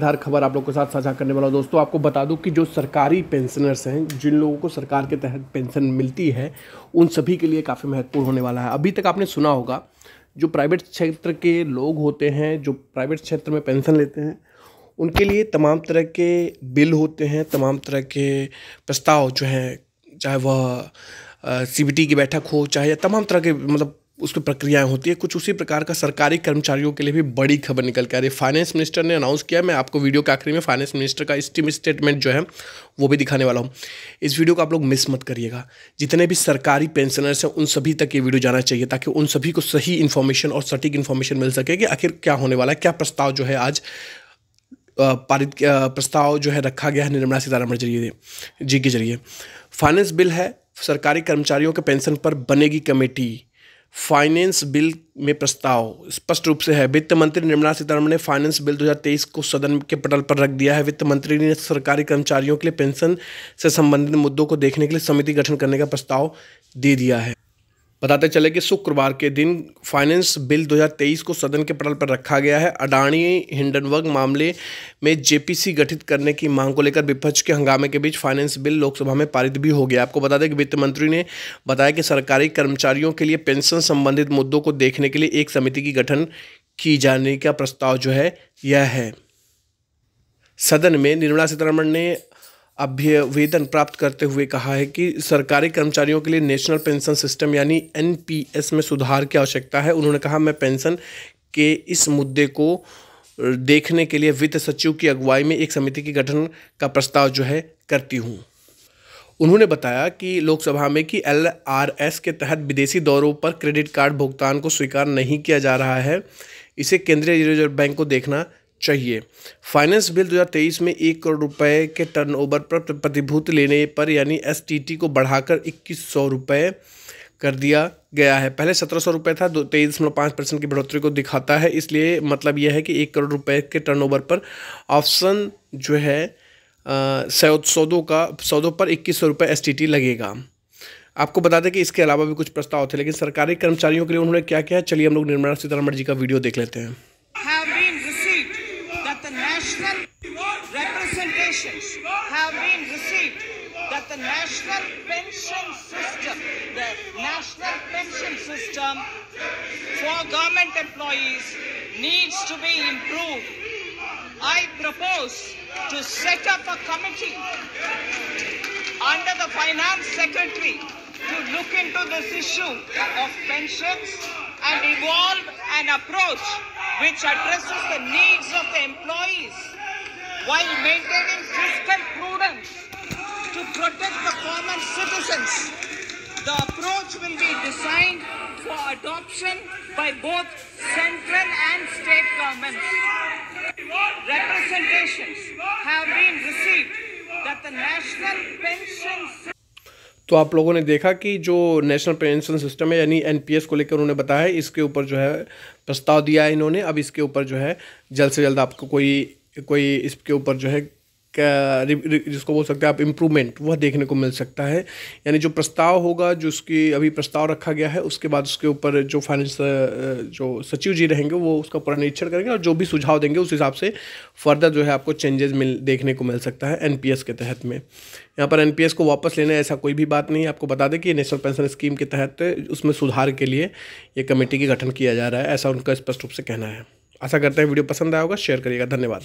धार खबर आप लोगों के साथ साझा करने वाला दोस्तों आपको बता दूं कि जो सरकारी पेंशनर्स हैं जिन लोगों को सरकार के तहत पेंशन मिलती है उन सभी के लिए काफ़ी महत्वपूर्ण होने वाला है अभी तक आपने सुना होगा जो प्राइवेट क्षेत्र के लोग होते हैं जो प्राइवेट क्षेत्र में पेंशन लेते हैं उनके लिए तमाम तरह के बिल होते हैं तमाम तरह के प्रस्ताव जो हैं चाहे वह सी की बैठक हो चाहे तमाम तरह के मतलब उस पर प्रक्रियाएं होती है कुछ उसी प्रकार का सरकारी कर्मचारियों के लिए भी बड़ी खबर निकल के आ रही है फाइनेंस मिनिस्टर ने अनाउंस किया मैं आपको वीडियो के आखिरी में फाइनेंस मिनिस्टर का स्टीम स्टेटमेंट जो है वो भी दिखाने वाला हूँ इस वीडियो को आप लोग मिस मत करिएगा जितने भी सरकारी पेंशनर्स हैं उन सभी तक ये वीडियो जाना चाहिए ताकि उन सभी को सही इन्फॉर्मेशन और सटीक इन्फॉर्मेशन मिल सके कि आखिर क्या होने वाला है क्या प्रस्ताव जो है आज पारित प्रस्ताव जो है रखा गया है निर्मला सीतारमण जरिए जी के जरिए फाइनेंस बिल है सरकारी कर्मचारियों के पेंशन पर बनेगी कमेटी फाइनेंस बिल में प्रस्ताव स्पष्ट रूप से है वित्त मंत्री निर्मला सीतारमण ने फाइनेंस बिल 2023 को सदन के पटल पर रख दिया है वित्त मंत्री ने सरकारी कर्मचारियों के लिए पेंशन से संबंधित मुद्दों को देखने के लिए समिति गठन करने का प्रस्ताव दे दिया है बताते चले कि शुक्रवार के दिन फाइनेंस बिल 2023 को सदन के पटल पर रखा गया है अडानी हिंडनवर्ग मामले में जेपीसी गठित करने की मांग को लेकर विपक्ष के हंगामे के बीच फाइनेंस बिल लोकसभा में पारित भी हो गया आपको बता दें कि वित्त मंत्री ने बताया कि सरकारी कर्मचारियों के लिए पेंशन संबंधित मुद्दों को देखने के लिए एक समिति की गठन की जाने का प्रस्ताव जो है यह है सदन में निर्मला सीतारमण ने अभ्यवेदन प्राप्त करते हुए कहा है कि सरकारी कर्मचारियों के लिए नेशनल पेंशन सिस्टम यानी एनपीएस में सुधार की आवश्यकता है उन्होंने कहा मैं पेंशन के इस मुद्दे को देखने के लिए वित्त सचिव की अगुवाई में एक समिति के गठन का प्रस्ताव जो है करती हूँ उन्होंने बताया कि लोकसभा में कि एल के तहत विदेशी दौरों पर क्रेडिट कार्ड भुगतान को स्वीकार नहीं किया जा रहा है इसे केंद्रीय रिजर्व बैंक को देखना चाहिए फाइनेंस बिल 2023 में एक करोड़ रुपए के टर्नओवर पर प्रतिभूति लेने पर यानी एसटीटी को बढ़ाकर इक्कीस सौ रुपये कर दिया गया है पहले सत्रह सौ रुपये था दो तेईस दशमलव पाँच परसेंट की बढ़ोतरी को दिखाता है इसलिए मतलब यह है कि एक करोड़ रुपए के टर्नओवर पर ऑप्शन जो है सौदों का सौदों पर इक्कीस सौ रुपये एस लगेगा आपको बता दें कि इसके अलावा भी कुछ प्रस्ताव थे लेकिन सरकारी कर्मचारियों के लिए उन्होंने क्या किया चलिए हम लोग निर्मला सीतारमण जी का वीडियो देख लेते हैं national representations have been received that the national pension system, the national pension system for government employees needs to be improved. I propose to set up a committee under the finance secretary to look into this issue of pensions and evolve an approach which addresses the needs of the employees while maintaining fiscal prudence to protect the common citizens. The approach will be designed for adoption by both central and state governments. Representations have been received that the national pension तो आप लोगों ने देखा कि जो national pension system है यानी NPS को लेकर उन्होंने बताया इसके ऊपर जो है प्रस्ताव दिया है इन्होंने अब इसके ऊपर जो है जल्द से जल्द आपको कोई कोई इसके ऊपर जो है जिसको बोल सकते हैं आप इम्प्रूवमेंट वह देखने को मिल सकता है यानी जो प्रस्ताव होगा जो उसकी अभी प्रस्ताव रखा गया है उसके बाद उसके ऊपर जो फाइनेंस जो सचिव जी रहेंगे वो उसका पूरा निरीक्षण करेंगे और जो भी सुझाव देंगे उस हिसाब से फर्दर जो है आपको चेंजेस मिल देखने को मिल सकता है एन के तहत में यहाँ पर एन को वापस लेना ऐसा कोई भी बात नहीं आपको बता दें कि नेशनल पेंशन स्कीम के तहत उसमें सुधार के लिए ये कमेटी का गठन किया जा रहा है ऐसा उनका स्पष्ट रूप से कहना है आशा करते हैं वीडियो पसंद आया होगा शेयर करिएगा धन्यवाद